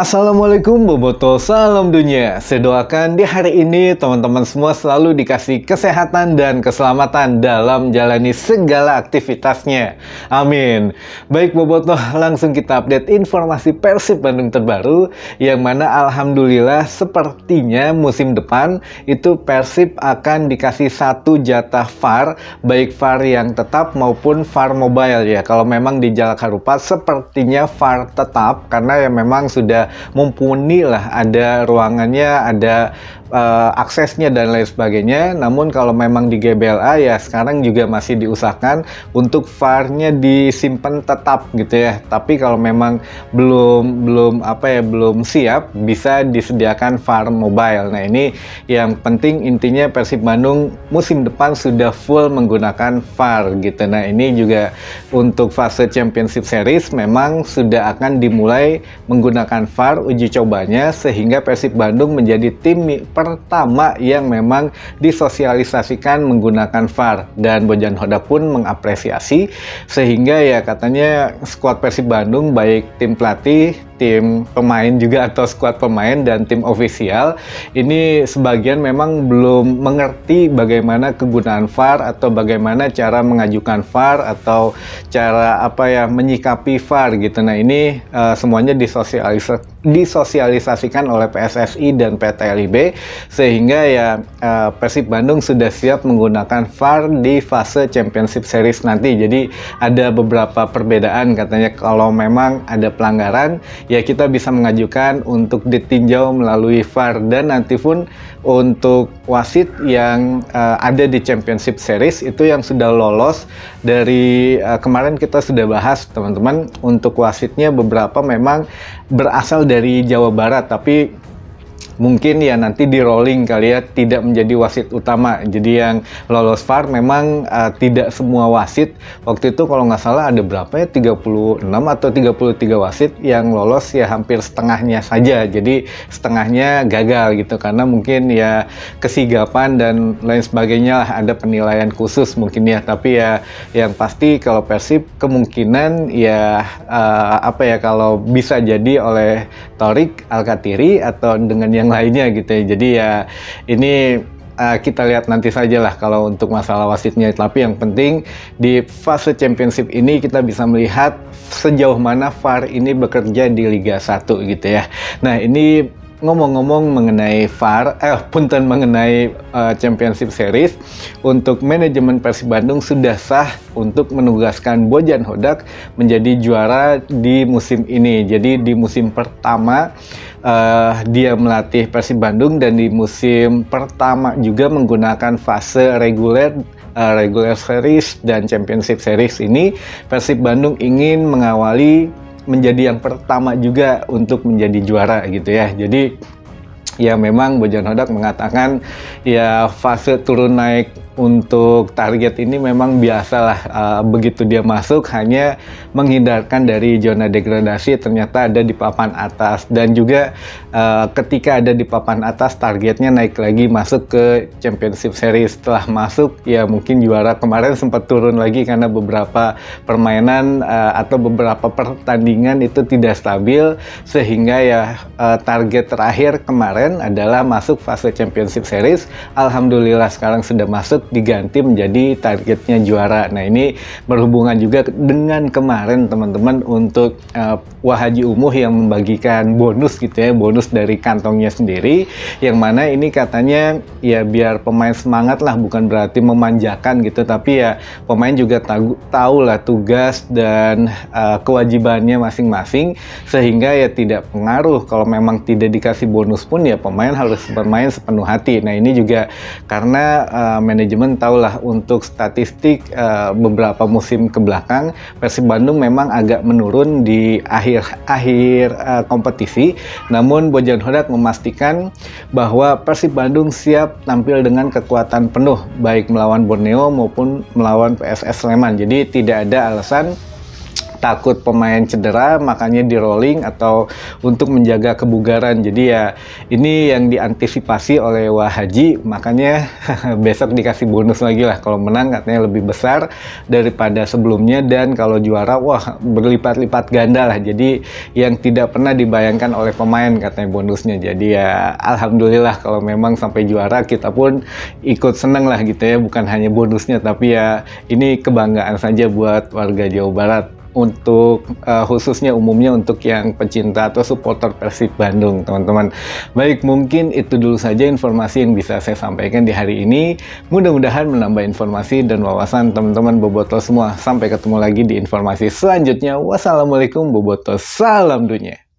Assalamualaikum Boboto, salam dunia. Saya doakan di hari ini teman-teman semua selalu dikasih kesehatan dan keselamatan dalam menjalani segala aktivitasnya. Amin. Baik Boboto, langsung kita update informasi Persib Bandung terbaru yang mana alhamdulillah sepertinya musim depan itu Persib akan dikasih satu jatah VAR, baik VAR yang tetap maupun VAR mobile ya. Kalau memang di Jalak Harupat sepertinya VAR tetap karena ya memang sudah mumpuni lah, ada ruangannya, ada uh, aksesnya dan lain sebagainya. Namun kalau memang di GBLA ya sekarang juga masih diusahakan untuk var disimpan tetap gitu ya. Tapi kalau memang belum belum apa ya belum siap bisa disediakan VAR mobile. Nah, ini yang penting intinya Persib Bandung musim depan sudah full menggunakan VAR gitu. Nah, ini juga untuk fase Championship Series memang sudah akan dimulai menggunakan VAR VAR uji cobanya sehingga Persib Bandung menjadi tim pertama yang memang disosialisasikan menggunakan VAR dan Bojan Hoda pun mengapresiasi sehingga ya katanya skuad Persib Bandung baik tim pelatih tim pemain juga atau skuad pemain dan tim ofisial ini sebagian memang belum mengerti bagaimana kegunaan VAR atau bagaimana cara mengajukan VAR atau cara apa ya menyikapi VAR gitu. Nah, ini uh, semuanya disosialisasi disosialisasikan oleh PSSI dan PT LIB sehingga ya eh, Persib Bandung sudah siap menggunakan VAR di fase Championship Series nanti. Jadi ada beberapa perbedaan katanya kalau memang ada pelanggaran ya kita bisa mengajukan untuk ditinjau melalui VAR dan nanti pun untuk wasit yang eh, ada di Championship Series itu yang sudah lolos dari uh, kemarin kita sudah bahas teman-teman untuk wasitnya beberapa memang berasal dari Jawa Barat tapi mungkin ya nanti di rolling kali ya tidak menjadi wasit utama. Jadi yang lolos VAR memang uh, tidak semua wasit waktu itu kalau nggak salah ada berapa ya 36 atau 33 wasit yang lolos ya hampir setengahnya saja. Jadi setengahnya gagal gitu karena mungkin ya kesigapan dan lain sebagainya lah ada penilaian khusus mungkin ya. Tapi ya yang pasti kalau Persib kemungkinan ya uh, apa ya kalau bisa jadi oleh Torik Alkatiri atau dengan yang lainnya gitu ya. Jadi ya ini uh, kita lihat nanti saja lah kalau untuk masalah wasitnya. Tapi yang penting di fase championship ini kita bisa melihat sejauh mana VAR ini bekerja di Liga 1 gitu ya. Nah ini ngomong-ngomong mengenai VAR, eh punten mengenai uh, Championship Series, untuk manajemen Persib Bandung sudah sah untuk menugaskan Bojan Hodak menjadi juara di musim ini. Jadi di musim pertama uh, dia melatih Persib Bandung dan di musim pertama juga menggunakan fase reguler uh, regular series dan championship series ini Persib Bandung ingin mengawali menjadi yang pertama juga untuk menjadi juara gitu ya. Jadi ya memang Bojan Hodak mengatakan ya fase turun naik untuk target ini memang biasalah uh, begitu dia masuk hanya menghindarkan dari zona degradasi ternyata ada di papan atas dan juga uh, ketika ada di papan atas targetnya naik lagi masuk ke Championship Series setelah masuk ya mungkin juara kemarin sempat turun lagi karena beberapa permainan uh, atau beberapa pertandingan itu tidak stabil sehingga ya uh, target terakhir kemarin adalah masuk fase Championship Series alhamdulillah sekarang sudah masuk diganti menjadi targetnya juara. Nah ini berhubungan juga dengan kemarin teman-teman untuk uh, Wahaji Umuh yang membagikan bonus gitu ya, bonus dari kantongnya sendiri, yang mana ini katanya ya biar pemain semangat lah, bukan berarti memanjakan gitu, tapi ya pemain juga tahu, tahu lah tugas dan uh, kewajibannya masing-masing, sehingga ya tidak pengaruh kalau memang tidak dikasih bonus pun ya pemain harus bermain sepenuh hati. Nah ini juga karena uh, manajemen manajemen tahulah untuk statistik e, beberapa musim ke belakang Persib Bandung memang agak menurun di akhir-akhir e, eh, kompetisi. Namun Bojan Hodak memastikan bahwa Persib Bandung siap tampil dengan kekuatan penuh baik melawan Borneo maupun melawan PSS Sleman. Jadi tidak ada alasan takut pemain cedera makanya di rolling atau untuk menjaga kebugaran jadi ya ini yang diantisipasi oleh Wahaji makanya besok dikasih bonus lagi lah kalau menang katanya lebih besar daripada sebelumnya dan kalau juara wah berlipat-lipat ganda lah jadi yang tidak pernah dibayangkan oleh pemain katanya bonusnya jadi ya alhamdulillah kalau memang sampai juara kita pun ikut seneng lah gitu ya bukan hanya bonusnya tapi ya ini kebanggaan saja buat warga Jawa Barat untuk uh, khususnya umumnya untuk yang pecinta atau supporter Persib Bandung, teman-teman. Baik, mungkin itu dulu saja informasi yang bisa saya sampaikan di hari ini. Mudah-mudahan menambah informasi dan wawasan teman-teman boboto semua. Sampai ketemu lagi di informasi selanjutnya. Wassalamualaikum boboto, salam dunia.